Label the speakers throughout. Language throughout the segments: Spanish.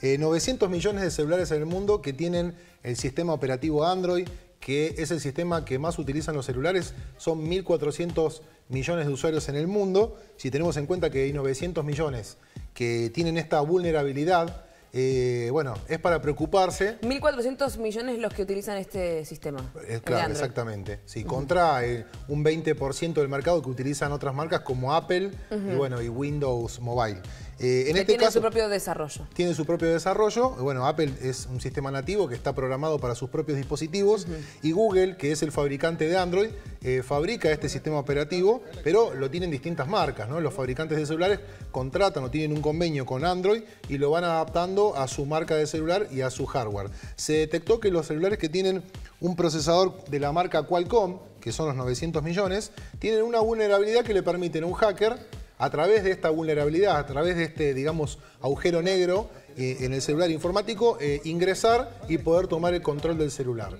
Speaker 1: 900 eh, millones de celulares en el mundo que tienen el sistema operativo Android, que es el sistema que más utilizan los celulares. Son 1.400 millones de usuarios en el mundo. Si tenemos en cuenta que hay 900 millones que tienen esta vulnerabilidad, eh, bueno, es para preocuparse.
Speaker 2: 1.400 millones los que utilizan este sistema.
Speaker 1: Eh, claro, exactamente. Sí, contra un 20% del mercado que utilizan otras marcas como Apple y, bueno, y Windows Mobile. Eh, este tiene su
Speaker 2: propio desarrollo.
Speaker 1: Tiene su propio desarrollo. Bueno, Apple es un sistema nativo que está programado para sus propios dispositivos y Google, que es el fabricante de Android, eh, fabrica este sistema operativo, pero lo tienen distintas marcas. ¿no? Los fabricantes de celulares contratan o tienen un convenio con Android y lo van adaptando a su marca de celular y a su hardware. Se detectó que los celulares que tienen un procesador de la marca Qualcomm, que son los 900 millones, tienen una vulnerabilidad que le permiten a un hacker a través de esta vulnerabilidad, a través de este, digamos, agujero negro eh, en el celular informático, eh, ingresar y poder tomar el control del celular.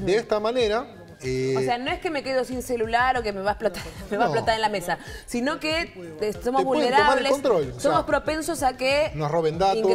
Speaker 1: De esta manera, eh, o sea,
Speaker 2: no es que me quedo sin celular o que me va a explotar, me va a explotar en la mesa, sino que este, somos vulnerables, somos propensos a que nos roben datos.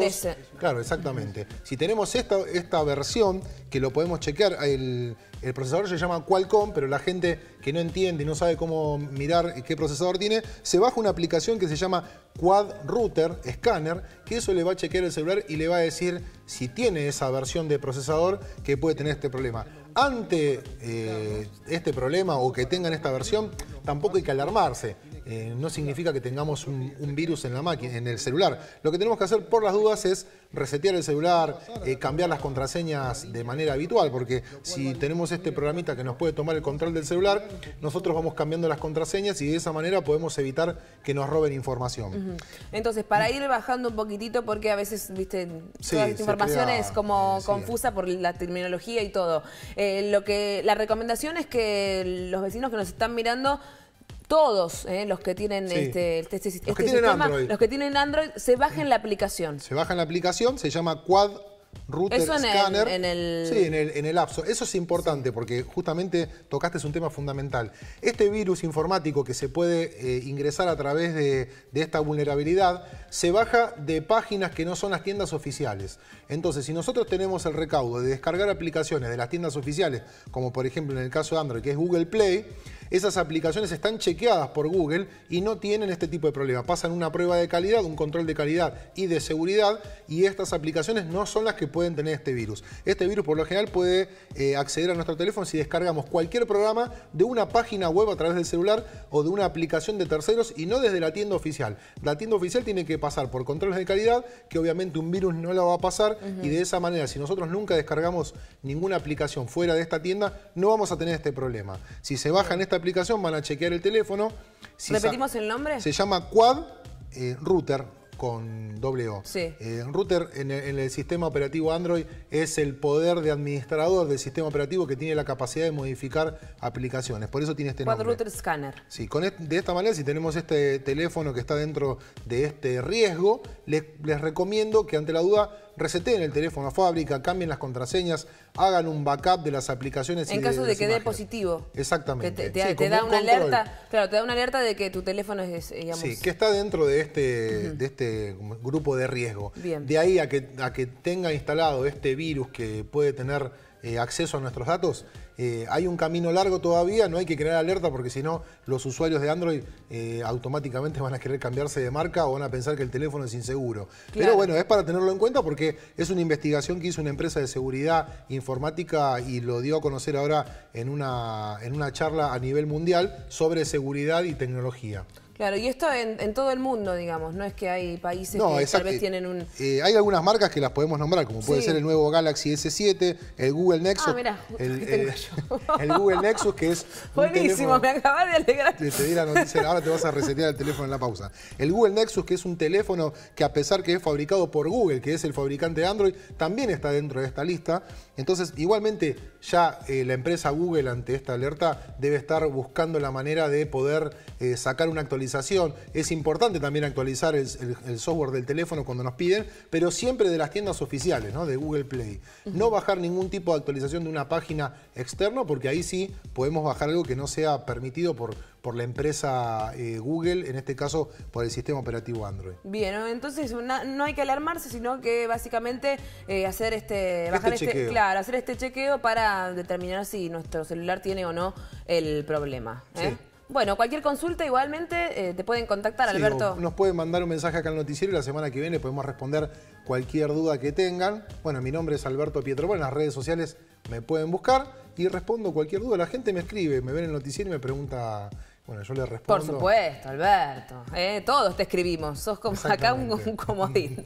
Speaker 1: Claro, exactamente. Si tenemos esta, esta versión, que lo podemos chequear, el, el procesador se llama Qualcomm, pero la gente que no entiende y no sabe cómo mirar qué procesador tiene, se baja una aplicación que se llama Quad Router Scanner, que eso le va a chequear el celular y le va a decir si tiene esa versión de procesador que puede tener este problema ante eh, este problema o que tengan esta versión, tampoco hay que alarmarse. Eh, no significa que tengamos un, virus en la máquina, en el celular. Lo que tenemos que hacer por las dudas es resetear el celular, eh, cambiar las contraseñas de manera habitual, porque si tenemos este programita que nos puede tomar el control del celular, nosotros vamos cambiando las contraseñas y de esa manera podemos evitar que nos roben información.
Speaker 2: Entonces, para ir bajando un poquitito, porque a veces, viste, toda esta información es como confusa por la terminología y todo. Eh, lo que La recomendación es que los vecinos que nos están mirando todos eh, los que tienen este, este, este, este Android. los que tienen Android, se bajen la aplicación. Se
Speaker 1: bajan la aplicación, se llama Quad router, en scanner. en
Speaker 2: el... Sí, en
Speaker 1: el, en Eso es importante porque justamente tocaste es un tema fundamental. Este virus informático que se puede eh, ingresar a través de, de esta vulnerabilidad se baja de páginas que no son las tiendas oficiales. Entonces, si nosotros tenemos el recaudo de descargar aplicaciones de las tiendas oficiales, como por ejemplo en el caso de Android, que es Google Play, esas aplicaciones están chequeadas por Google y no tienen este tipo de problema. Pasan una prueba de calidad, un control de calidad y de seguridad, y estas aplicaciones no son las que pueden pueden tener este virus. Este virus por lo general puede eh, acceder a nuestro teléfono si descargamos cualquier programa de una página web a través del celular o de una aplicación de terceros y no desde la tienda oficial. La tienda oficial tiene que pasar por controles de calidad, que obviamente un virus no la va a pasar y de esa manera, si nosotros nunca descargamos ninguna aplicación fuera de esta tienda, no vamos a tener este problema. Si se bajan esta aplicación van a chequear el teléfono. Si ¿Repetimos el nombre? Se llama Quad eh, Router con doble O. Sí. Eh, router en el, sistema operativo Android es el poder de administrador del sistema operativo que tiene la capacidad de modificar aplicaciones. Por eso tiene este nombre. Router Scanner. Sí, con de esta manera, si tenemos este teléfono que está dentro de este riesgo, les recomiendo que ante la duda reseteen el teléfono a fábrica, cambien las contraseñas, hagan un backup de las aplicaciones. En caso de, que dé
Speaker 2: positivo.
Speaker 1: Exactamente. te, da una alerta,
Speaker 2: claro, te da una alerta de que tu teléfono es, Sí, que
Speaker 1: está dentro de este, de este grupo de riesgo. Bien. De ahí a que, a que tenga instalado este virus que puede tener eh, acceso a nuestros datos. Eh, hay un camino largo todavía, no hay que crear alerta porque si no los usuarios de Android eh, automáticamente van a querer cambiarse de marca o van a pensar que el teléfono es inseguro. Pero bueno, es para tenerlo en cuenta porque es una investigación que hizo una empresa de seguridad informática y lo dio a conocer ahora en una, en una charla a nivel mundial sobre seguridad y tecnología.
Speaker 2: Claro, y esto en, todo el mundo, digamos, no es que hay países que tal vez tienen un...
Speaker 1: Eh, hay algunas marcas que las podemos nombrar, como puede ser el nuevo Galaxy S7, el Google Nexus. Ah, el, eh,
Speaker 2: el, Google Nexus,
Speaker 1: que es... Buenísimo,
Speaker 2: me acabas de alegrar. la noticia,
Speaker 1: ahora te vas a resetear el teléfono en la pausa. El Google Nexus, que es un teléfono que a pesar que es fabricado por Google, que es el fabricante de Android, también está dentro de esta lista. Entonces, igualmente, ya eh, la empresa Google ante esta alerta debe estar buscando la manera de poder sacar una actualización es importante también actualizar el, software del teléfono cuando nos piden, pero siempre de las tiendas oficiales, de Google Play. No bajar ningún tipo de actualización de una página externa, porque ahí sí podemos bajar algo que no sea permitido por, por la empresa eh, Google, en este caso por el sistema operativo Android.
Speaker 2: Bien, entonces no hay que alarmarse, sino que básicamente eh, hacer este, este, este claro, hacer este chequeo para determinar si nuestro celular tiene o no el problema. ¿eh? Sí. Bueno, cualquier consulta igualmente eh, te pueden contactar, Alberto.
Speaker 1: Nos pueden mandar un mensaje acá al noticiero y la semana que viene podemos responder cualquier duda que tengan. Bueno, mi nombre es Alberto Pietro. en las redes sociales me pueden buscar y respondo cualquier duda. La gente me escribe, me ve en el noticiero y me pregunta... Bueno, yo le respondo... Por
Speaker 2: supuesto, Alberto. Eh, todos te escribimos. Sos como acá un, un comodín.